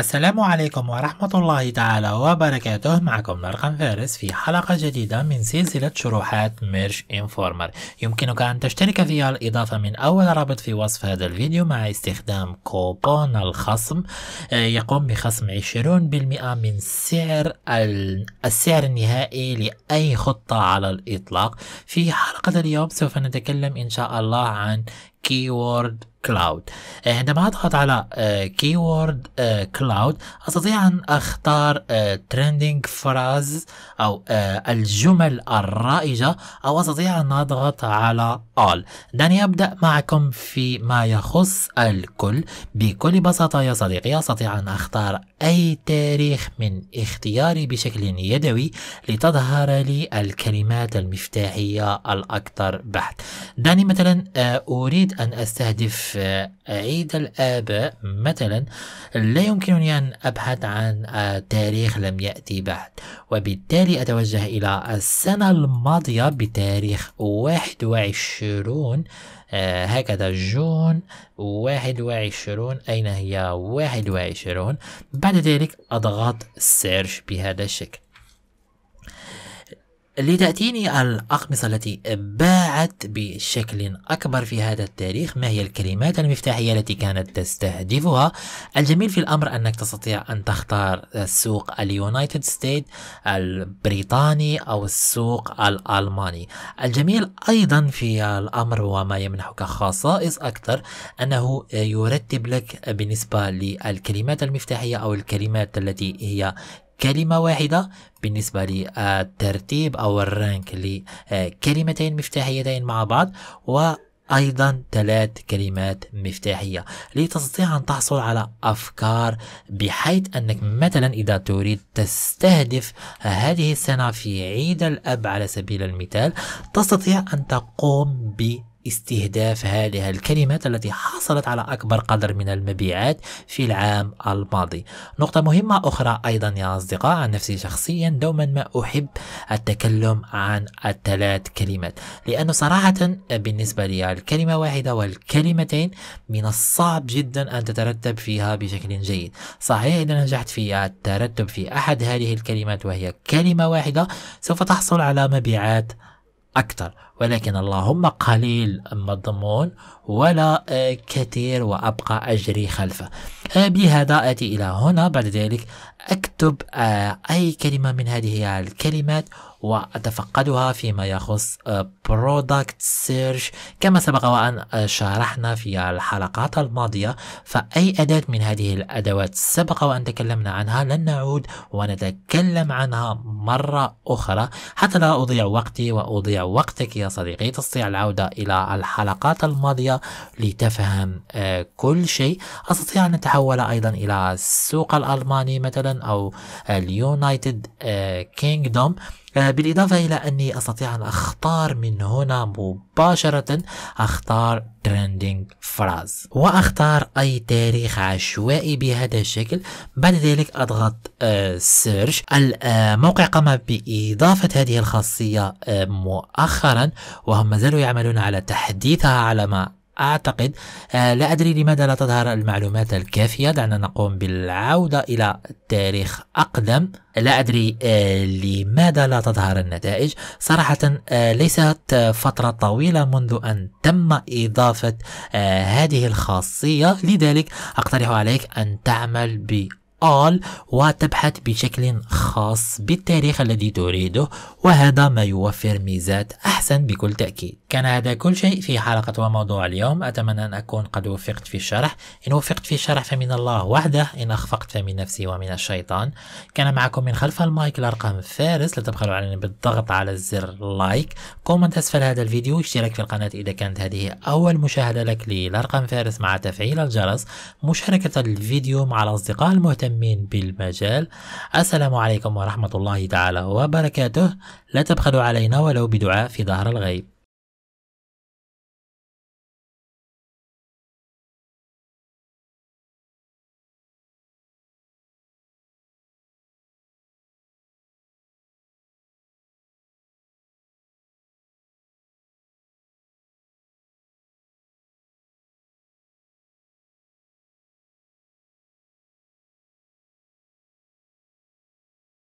السلام عليكم ورحمة الله تعالى وبركاته معكم نرقم فارس في حلقة جديدة من سلسلة شروحات ميرش انفورمر يمكنك أن تشترك فيها الإضافة من أول رابط في وصف هذا الفيديو مع استخدام كوبون الخصم آه، يقوم بخصم 20% من سعر السعر النهائي لأي خطة على الإطلاق في حلقة اليوم سوف نتكلم إن شاء الله عن كيورد كلاود eh, عندما اضغط على كيورد eh, كلاود eh, استطيع ان اختار تريندينج فراز او الجمل الرائجة او استطيع ان اضغط على all دعني ابدأ معكم في ما يخص الكل بكل بساطة يا صديقي استطيع ان اختار أي تاريخ من اختياري بشكل يدوي لتظهر لي الكلمات المفتاحية الأكثر بحث دعني مثلا آه، أريد أن أستهدف آه، عيد الآباء مثلا لا يمكنني أن أبحث عن آه، تاريخ لم يأتي بعد وبالتالي أتوجه إلى السنة الماضية بتاريخ 21 آه، هكذا جون واحد وعشرون أين هي واحد وعشرون بعد ذلك أضغط سيرش بهذا الشكل لتأتيني الأقمصة التي باعت بشكل أكبر في هذا التاريخ ما هي الكلمات المفتاحية التي كانت تستهدفها الجميل في الأمر أنك تستطيع أن تختار السوق اليونايتد ستيت البريطاني أو السوق الألماني الجميل أيضا في الأمر وما يمنحك خصائص أكثر أنه يرتب لك بالنسبة للكلمات المفتاحية أو الكلمات التي هي كلمة واحدة بالنسبة للترتيب أو الرانك لكلمتين مفتاحيتين مع بعض و أيضا ثلاث كلمات مفتاحية لتستطيع أن تحصل على أفكار بحيث أنك مثلا إذا تريد تستهدف هذه السنة في عيد الأب على سبيل المثال تستطيع أن تقوم ب استهداف هذه الكلمات التي حصلت على أكبر قدر من المبيعات في العام الماضي نقطة مهمة أخرى أيضا يا أصدقاء عن نفسي شخصيا دوما ما أحب التكلم عن الثلاث كلمات لأنه صراحة بالنسبة لي الكلمة واحدة والكلمتين من الصعب جدا أن تترتب فيها بشكل جيد صحيح إذا نجحت في الترتب في أحد هذه الكلمات وهي كلمة واحدة سوف تحصل على مبيعات أكثر ولكن اللهم قليل مضمون ولا آه، كثير وأبقى أجري خلفه بهذا أتي إلى هنا بعد ذلك أكتب آه، أي كلمة من هذه الكلمات وأتفقدها فيما يخص برودكت آه، سيرش كما سبق وأن آه، شرحنا في الحلقات الماضية فأي أداة من هذه الأدوات سبق وأن تكلمنا عنها لن نعود ونتكلم عنها مرة أخرى حتى لا أضيع وقتي وأضيع وقتك يا صديقي تستطيع العودة إلى الحلقات الماضية لتفهم كل شيء أستطيع أن أتحول تحول أيضا إلى السوق الألماني مثلا أو اليونايتد آه، كينجدوم آه، بالإضافة إلى أني أستطيع أن أختار من هنا مباشرة أختار ترندينج فراز وأختار أي تاريخ عشوائي بهذا الشكل بعد ذلك أضغط سيرش آه، الموقع قام بإضافة هذه الخاصية مؤخرا وهم ما زالوا يعملون على تحديثها على ما أعتقد آه، لا أدري لماذا لا تظهر المعلومات الكافية دعنا نقوم بالعودة إلى تاريخ أقدم لا أدري آه، لماذا لا تظهر النتائج صراحة آه، ليست فترة طويلة منذ أن تم إضافة هذه الخاصية لذلك أقترح عليك أن تعمل ب all وتبحث بشكل خاص بالتاريخ الذي تريده وهذا ما يوفر ميزات أحسن بكل تأكيد كان هذا كل شيء في حلقة وموضوع اليوم أتمنى أن أكون قد وفقت في الشرح إن وفقت في الشرح فمن الله وحده إن أخفقت فمن نفسي ومن الشيطان كان معكم من خلف المايك الأرقام فارس لا تبخلوا علينا بالضغط على الزر لايك كومنت أسفل هذا الفيديو اشتراك في القناة إذا كانت هذه أول مشاهدة لك للأرقام فارس مع تفعيل الجرس مشاركة الفيديو مع الأصدقاء المهتمين بالمجال السلام عليكم ورحمة الله تعالى وبركاته لا تبخلوا علينا ولو بدعاء في ظهر الغيب